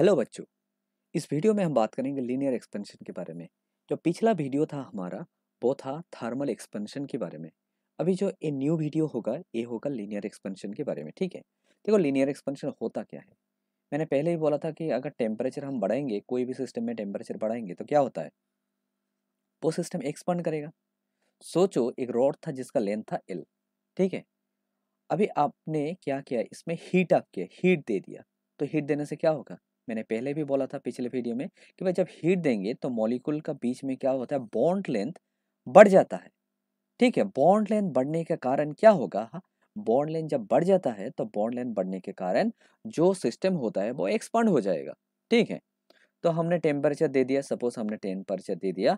hello बच्चों इस video में हम बात करेंगे लीनियर एक्सपेंशन के बारे में जो पिछला वीडियो था हमारा वो था थर्मल एक्सपेंशन के बारे में अभी जो ये न्यू वीडियो होगा ये होगा लीनियर एक्सपेंशन के बारे में ठीक है देखो लीनियर एक्सपेंशन होता क्या है मैंने पहले ही बोला था कि अगर टेम्परेचर हम बढ़ाएंगे कोई भी सिस्टम में टेम्परेचर बढ़ाएंगे तो क्या होता है वो सिस्टम एक्सपेंड करेगा सोचो एक रॉड था जिसका लेंथ था एल ठीक है अभी आपने क्या किया इसमें हीट अप किया हीट दे दिया तो हीट देने से क्या होगा मैंने पहले भी बोला था पिछले वीडियो में कि भाई जब हीट देंगे तो मॉलिक्यूल का बीच में क्या होता है बॉन्ड लेंथ बढ़ जाता है ठीक है बॉन्ड लेंथ बढ़ने के कारण क्या होगा हाँ, बॉन्ड लेंथ जब बढ़ जाता है तो बॉन्ड लेंथ बढ़ने के कारण जो सिस्टम होता है वो एक्सपांड हो जाएगा ठीक है तो हमने टेम्परेचर दे दिया सपोज हमने टेम्परेचर दे दिया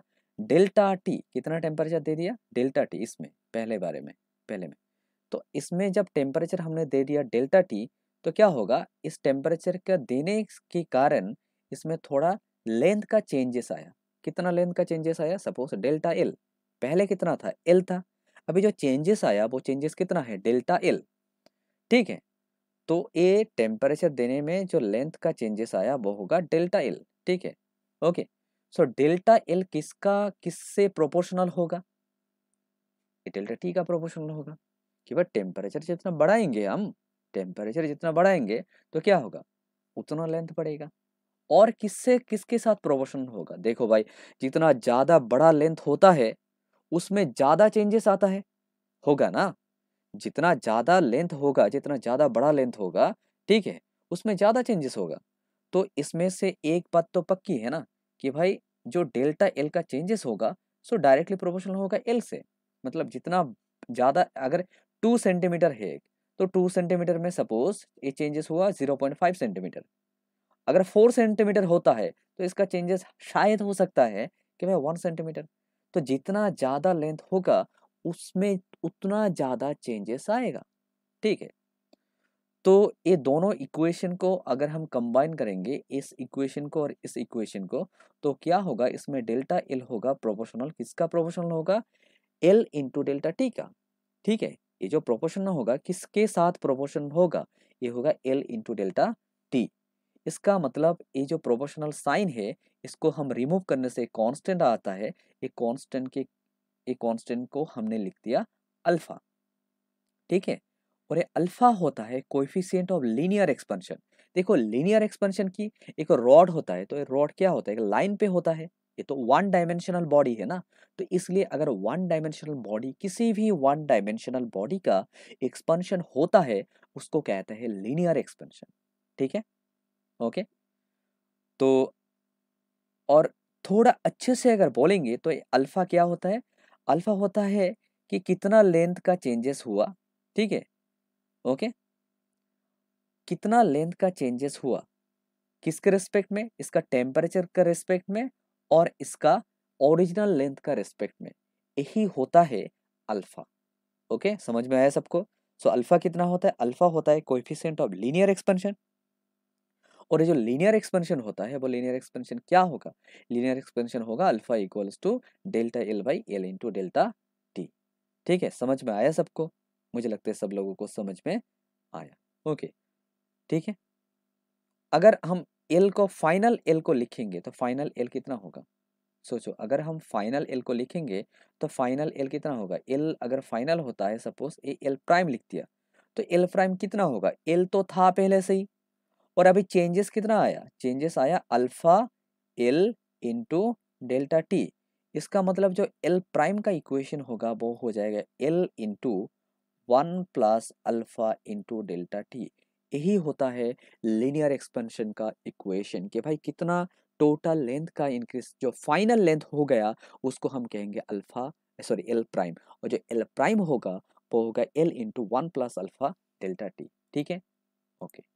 डेल्टा टी कितना टेम्परेचर दे दिया डेल्टा टी इसमें पहले बारे में पहले में तो इसमें जब टेम्परेचर हमने दे दिया डेल्टा टी तो क्या होगा इस टेम्परेचर का देने के कारण इसमें थोड़ा लेंथ का चेंजेस आया कितना लेंथ का चेंजेस आया सपोज डेल्टा एल पहले कितना था एल था अभी जो चेंजेस आया वो चेंजेस कितना है डेल्टा एल ठीक है तो ए टेम्परेचर देने में जो लेंथ का चेंजेस आया वो होगा डेल्टा एल ठीक है ओके सो डेल्टा एल किसका किससे प्रोपोर्शनल होगा डेल्टा टी का प्रोपोर्शनल होगा कि भाई टेम्परेचर जितना बढ़ाएंगे हम टेम्परेचर जितना बढ़ाएंगे तो क्या होगा उतना लेंथ बढ़ेगा और किससे किसके साथ प्रोपोर्शन होगा देखो भाई जितना ज़्यादा बड़ा लेंथ होता है उसमें ज़्यादा चेंजेस आता है होगा ना जितना ज़्यादा लेंथ होगा जितना ज़्यादा बड़ा लेंथ होगा ठीक है उसमें ज़्यादा चेंजेस होगा तो इसमें से एक बात तो पक्की है ना कि भाई जो डेल्टा एल का चेंजेस होगा सो डायरेक्टली प्रोपोर्शनल होगा एल से मतलब जितना ज़्यादा अगर टू सेंटीमीटर है तो टू सेंटीमीटर में सपोज ये चेंजेस हुआ जीरो पॉइंट फाइव सेंटीमीटर अगर फोर सेंटीमीटर होता है तो इसका चेंजेस शायद हो सकता है कि भाई वन सेंटीमीटर तो जितना ज़्यादा लेंथ होगा उसमें उतना ज़्यादा चेंजेस आएगा ठीक है तो ये दोनों इक्वेशन को अगर हम कंबाइन करेंगे इस इक्वेशन को और इस इक्वेशन को तो क्या होगा इसमें डेल्टा एल होगा प्रोपोर्शनल किसका प्रोपोर्शनल होगा एल इंटू डेल्टा टी का ठीक है ये जो प्रोपोर्शन होगा किसके साथ प्रोपोर्शन होगा ये होगा एल इंटू डेल्टा टी इसका मतलब ये जो प्रोपोर्शनल साइन है इसको हम रिमूव करने से कांस्टेंट आता है ये कांस्टेंट के ये कांस्टेंट को हमने लिख दिया अल्फा ठीक है और ये अल्फा होता है कोफिशियंट ऑफ लीनियर एक्सपेंशन देखो लीनियर एक्सपेंशन की एक रॉड होता है तो ये रॉड क्या होता है एक लाइन पे होता है ये तो वन डायमेंशनल बॉडी है ना तो इसलिए अगर वन डायमेंशनल बॉडी किसी भी वन डायमेंशनल बॉडी का एक्सपेंशन होता है उसको कहते हैं लीनियर एक्सपेंशन ठीक है ओके तो और थोड़ा अच्छे से अगर बोलेंगे तो अल्फ़ा क्या होता है अल्फ़ा होता है कि कितना लेंथ का चेंजेस हुआ ठीक है ओके कितना लेंथ का चेंजेस हुआ किसके रिस्पेक्ट में इसका टेम्परेचर के रिस्पेक्ट में और इसका ओरिजिनल लेंथ का रिस्पेक्ट में यही होता है अल्फा ओके समझ में आया सबको सो अल्फा कितना होता है अल्फा होता है कोएफिशिएंट ऑफ लीनियर एक्सपेंशन और ये जो लीनियर एक्सपेंशन होता है वो लीनियर एक्सपेंशन क्या होगा लीनियर एक्सपेंशन होगा alpha equals to delta L by L into delta T ठीक है समझ में आया सबको मुझे लगता है सब लोगों को समझ में आया ओके ठीक है अगर हम एल को फाइनल एल को लिखेंगे तो फाइनल एल कितना होगा सोचो अगर हम फाइनल एल को लिखेंगे तो फाइनल एल कितना होगा एल अगर फाइनल होता है सपोज ए एल प्राइम लिख दिया तो एल प्राइम कितना होगा एल तो था पहले से ही और अभी चेंजेस कितना आया चेंजेस आया alpha L into delta T इसका मतलब जो एल प्राइम का इक्वेशन होगा वो हो जाएगा L into one plus alpha into delta T यही होता है लीनियर एक्सपेंशन का इक्वेशन कि भाई कितना टोटल लेंथ का इंक्रीज जो फाइनल लेंथ हो गया उसको हम कहेंगे अल्फा सॉरी एल प्राइम और जो एल प्राइम होगा वो होगा L into one plus alpha delta T ठीक है ओके